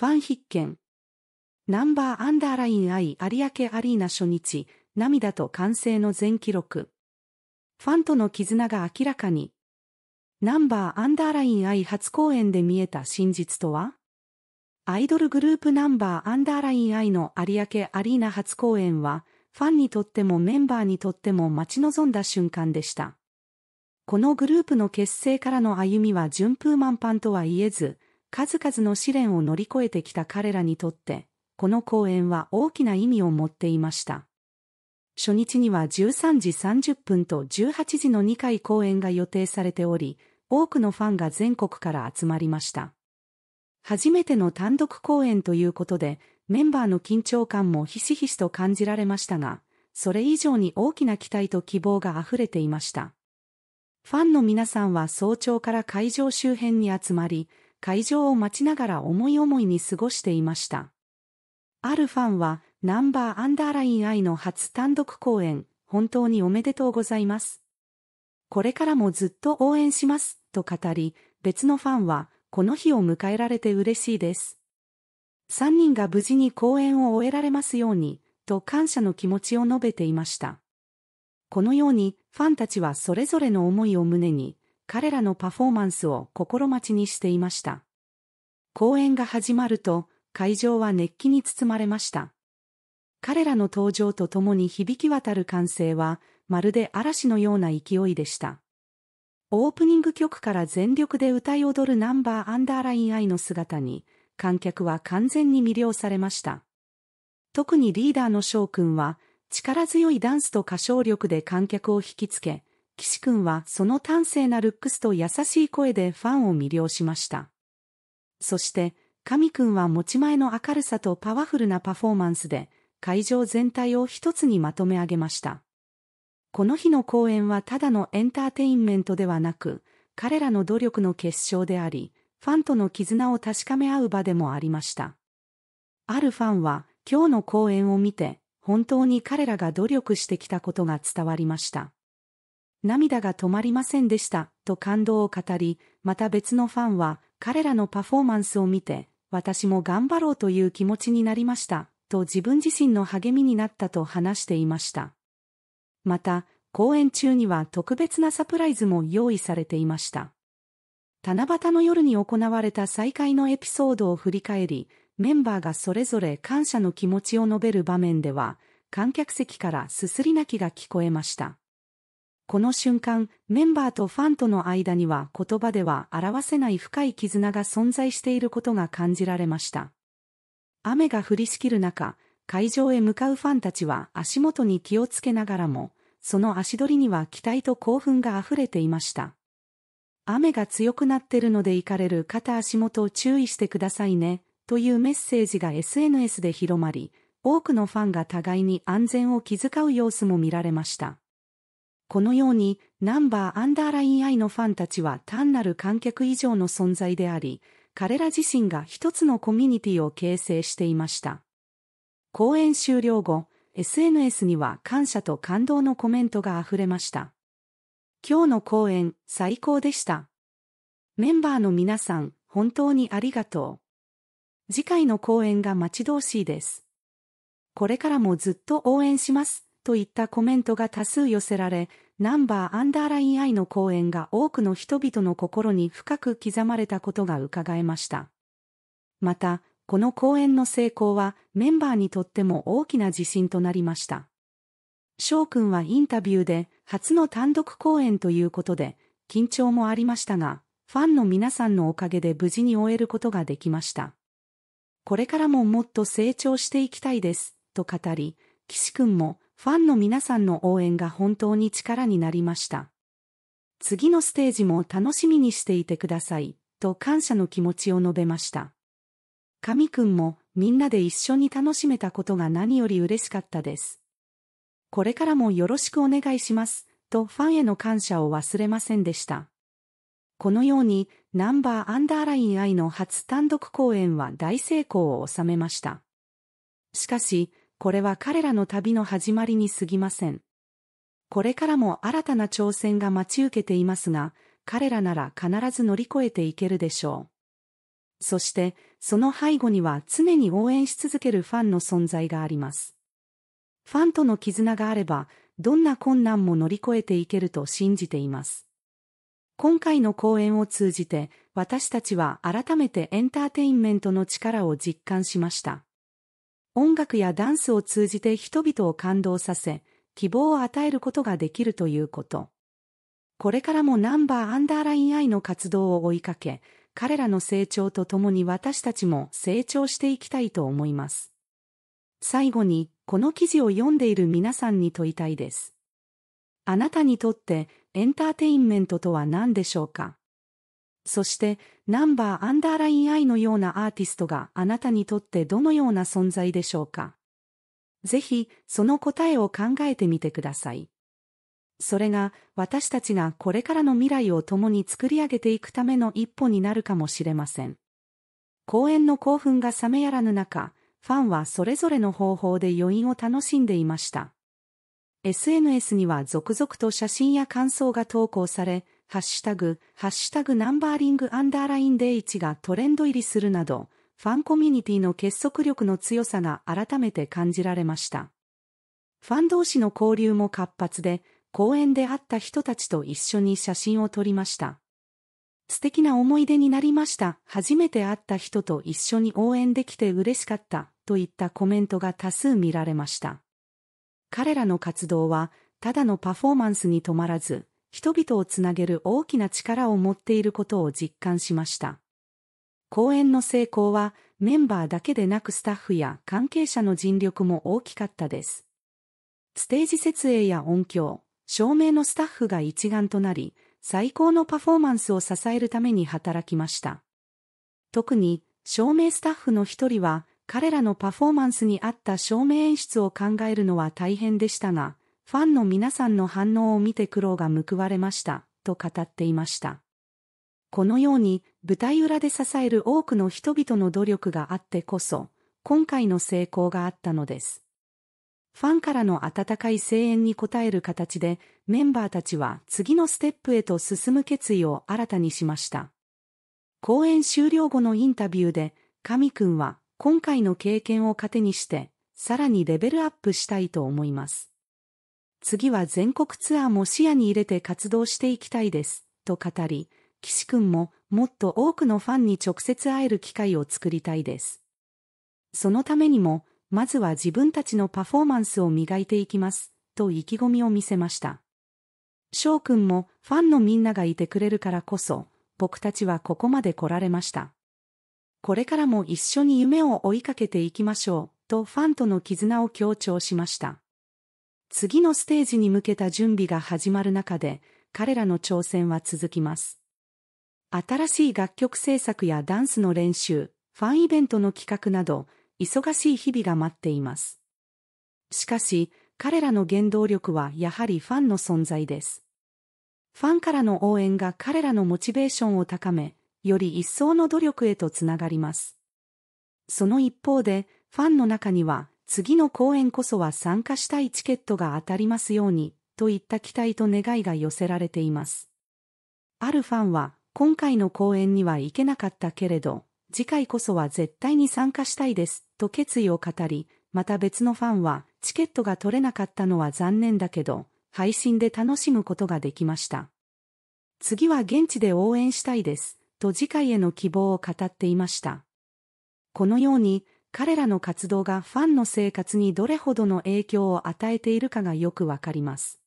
ファン必見。ナンバーアンダーライン I 有明アリーナ初日、涙と歓声の全記録。ファンとの絆が明らかに。ナンバーアンダーライン I 初公演で見えた真実とはアイドルグループナンバーアンダーライン I の有明アリーナ初公演は、ファンにとってもメンバーにとっても待ち望んだ瞬間でした。このグループの結成からの歩みは順風満帆とは言えず、数々の試練を乗り越えてきた彼らにとって、この公演は大きな意味を持っていました。初日には13時30分と18時の2回公演が予定されており、多くのファンが全国から集まりました。初めての単独公演ということで、メンバーの緊張感もひしひしと感じられましたが、それ以上に大きな期待と希望があふれていました。ファンの皆さんは早朝から会場周辺に集まり、会場を待ちながら思い思いに過ごしていました。あるファンは、ナンバーアンダーライン愛の初単独公演、本当におめでとうございます。これからもずっと応援します、と語り、別のファンは、この日を迎えられて嬉しいです。3人が無事に公演を終えられますように、と感謝の気持ちを述べていました。このように、ファンたちはそれぞれの思いを胸に、彼らのパフォーマンスを心待ちにしていました。公演が始まると、会場は熱気に包まれました。彼らの登場とともに響き渡る歓声は、まるで嵐のような勢いでした。オープニング曲から全力で歌い踊るナンバーアンダーライン愛の姿に、観客は完全に魅了されました。特にリーダーの翔くんは、力強いダンスと歌唱力で観客を引きつけ、岸くんはその端正なルックスと優しい声でファンを魅了しました。そして、神くんは持ち前の明るさとパワフルなパフォーマンスで、会場全体を一つにまとめ上げました。この日の公演はただのエンターテインメントではなく、彼らの努力の結晶であり、ファンとの絆を確かめ合う場でもありました。あるファンは、今日の公演を見て、本当に彼らが努力してきたことが伝わりました。涙が止まりませんでした、と感動を語り、また別のファンは、彼らのパフォーマンスを見て、私も頑張ろうという気持ちになりました、と自分自身の励みになったと話していました。また、公演中には特別なサプライズも用意されていました。七夕の夜に行われた再会のエピソードを振り返り、メンバーがそれぞれ感謝の気持ちを述べる場面では、観客席からすすり泣きが聞こえました。この瞬間、メンバーとファンとの間には言葉では表せない深い絆が存在していることが感じられました。雨が降りしきる中、会場へ向かうファンたちは足元に気をつけながらも、その足取りには期待と興奮が溢れていました。雨が強くなってるので行かれる肩足元を注意してくださいね、というメッセージが SNS で広まり、多くのファンが互いに安全を気遣う様子も見られました。このように、ナンバーアンダーライン I のファンたちは単なる観客以上の存在であり、彼ら自身が一つのコミュニティを形成していました。公演終了後、SNS には感謝と感動のコメントが溢れました。今日の公演、最高でした。メンバーの皆さん、本当にありがとう。次回の公演が待ち遠しいです。これからもずっと応援します。といったコメントが多数寄せられ、ナンバーアンダーライン I の講演が多くの人々の心に深く刻まれたことが伺えました。また、この講演の成功はメンバーにとっても大きな自信となりました。翔くんはインタビューで初の単独公演ということで緊張もありましたが、ファンの皆さんのおかげで無事に終えることができました。これからももっと成長していきたいです、と語り、岸くんもファンの皆さんの応援が本当に力になりました。次のステージも楽しみにしていてください、と感謝の気持ちを述べました。神くんもみんなで一緒に楽しめたことが何より嬉しかったです。これからもよろしくお願いします、とファンへの感謝を忘れませんでした。このように、ナンバーアンダーライン愛の初単独公演は大成功を収めました。しかし、これは彼らの旅の始まりに過ぎません。これからも新たな挑戦が待ち受けていますが、彼らなら必ず乗り越えていけるでしょう。そして、その背後には常に応援し続けるファンの存在があります。ファンとの絆があれば、どんな困難も乗り越えていけると信じています。今回の講演を通じて、私たちは改めてエンターテインメントの力を実感しました。音楽やダンスを通じて人々を感動させ、希望を与えることができるということ。これからもナンバーアンダーラインアイの活動を追いかけ、彼らの成長とともに私たちも成長していきたいと思います。最後に、この記事を読んでいる皆さんに問いたいです。あなたにとってエンターテインメントとは何でしょうかそして、ナンバーアンダーライン I のようなアーティストがあなたにとってどのような存在でしょうかぜひ、その答えを考えてみてください。それが、私たちがこれからの未来を共に作り上げていくための一歩になるかもしれません。公演の興奮が冷めやらぬ中、ファンはそれぞれの方法で余韻を楽しんでいました。SNS には続々と写真や感想が投稿され、ハッシュタグ、ハッシュタグナンバーリングアンダーラインデイチがトレンド入りするなど、ファンコミュニティの結束力の強さが改めて感じられました。ファン同士の交流も活発で、公園で会った人たちと一緒に写真を撮りました。素敵な思い出になりました。初めて会った人と一緒に応援できて嬉しかった。といったコメントが多数見られました。彼らの活動は、ただのパフォーマンスに止まらず、人々をつなげる大きな力を持っていることを実感しました。公演の成功はメンバーだけでなくスタッフや関係者の尽力も大きかったです。ステージ設営や音響、照明のスタッフが一丸となり、最高のパフォーマンスを支えるために働きました。特に、照明スタッフの一人は、彼らのパフォーマンスに合った照明演出を考えるのは大変でしたが、ファンの皆さんの反応を見て苦労が報われました、と語っていました。このように、舞台裏で支える多くの人々の努力があってこそ、今回の成功があったのです。ファンからの温かい声援に応える形で、メンバーたちは次のステップへと進む決意を新たにしました。公演終了後のインタビューで、神くんは今回の経験を糧にして、さらにレベルアップしたいと思います。次は全国ツアーも視野に入れて活動していきたいです、と語り、岸くんももっと多くのファンに直接会える機会を作りたいです。そのためにも、まずは自分たちのパフォーマンスを磨いていきます、と意気込みを見せました。翔くんもファンのみんながいてくれるからこそ、僕たちはここまで来られました。これからも一緒に夢を追いかけていきましょう、とファンとの絆を強調しました。次のステージに向けた準備が始まる中で、彼らの挑戦は続きます。新しい楽曲制作やダンスの練習、ファンイベントの企画など、忙しい日々が待っています。しかし、彼らの原動力はやはりファンの存在です。ファンからの応援が彼らのモチベーションを高め、より一層の努力へとつながります。その一方で、ファンの中には次の公演こそは参加したいチケットが当たりますように、といった期待と願いが寄せられています。あるファンは、今回の公演には行けなかったけれど、次回こそは絶対に参加したいです、と決意を語り、また別のファンは、チケットが取れなかったのは残念だけど、配信で楽しむことができました。次は現地で応援したいです、と次回への希望を語っていました。このように、彼らの活動がファンの生活にどれほどの影響を与えているかがよくわかります。